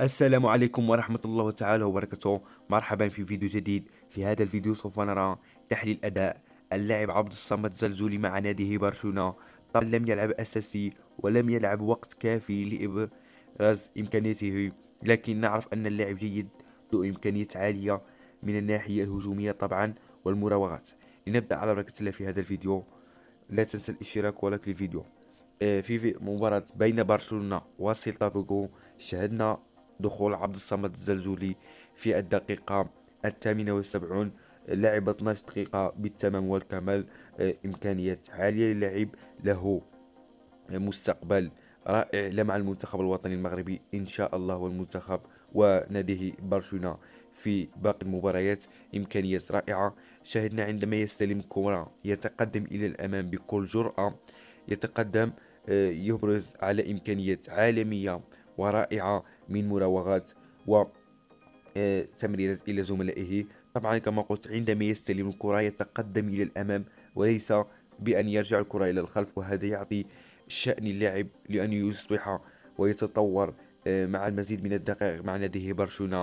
السلام عليكم ورحمة الله تعالى وبركاته مرحبا في فيديو جديد في هذا الفيديو سوف نرى تحليل أداء اللاعب عبد الصمد زلزولي مع ناديه برشلونة طبعا لم يلعب أساسي ولم يلعب وقت كافي لإبراز إمكانيته لكن نعرف أن اللاعب جيد ذو إمكانيات عالية من الناحية الهجومية طبعا والمراوغات لنبدأ على بركة الله في هذا الفيديو لا تنسى الاشتراك ولايك للفيديو آه، في مباراة بين برشلونة وسيلتا فيغو شاهدنا دخول عبد الصمد الزلزولي في الدقيقة الثامنة والسبعون لعب 12 دقيقة بالتمام والكمال آه، إمكانيات عالية للعب له آه، مستقبل رائع لمع المنتخب الوطني المغربي إن شاء الله والمنتخب وناديه برشلونة في باقي المباريات إمكانيات رائعة شاهدنا عندما يستلم كرة يتقدم إلى الأمام بكل جرأة يتقدم آه، يبرز على إمكانيات عالمية ورائعة من مراوغات و آه، تمريرات إلى زملائه طبعا كما قلت عندما يستلم الكرة يتقدم إلى الأمام وليس بأن يرجع الكرة إلى الخلف وهذا يعطي شأن اللاعب لأن يصبح ويتطور آه، مع المزيد من الدقائق مع ناديه برشلونة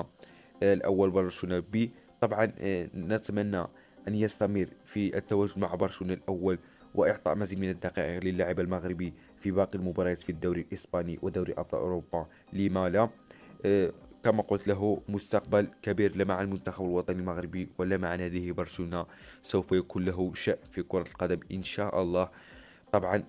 آه، الأول برشلونة بي طبعا نتمنى أن يستمر في التواجد مع برشلونة الأول وإعطاء مزيد من الدقائق للاعب المغربي في باقي المباريات في الدوري الإسباني ودوري أبطال أوروبا لما لا آه، كما قلت له مستقبل كبير لا مع المنتخب الوطني المغربي ولا مع ناديه برشلونة سوف يكون له شأن في كرة القدم إن شاء الله طبعا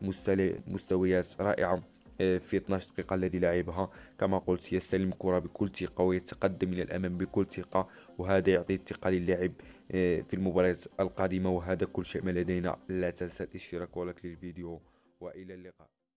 مستويات رائعة في 12 دقيقة الذي لعبها كما قلت يستلم الكرة بكل ثقة ويتقدم إلى الأمام بكل ثقة وهذا يعطي الثقة للاعب آه، في المباريات القادمة وهذا كل شيء ما لدينا لا تنسى الاشتراك ولايك للفيديو وإلى اللقاء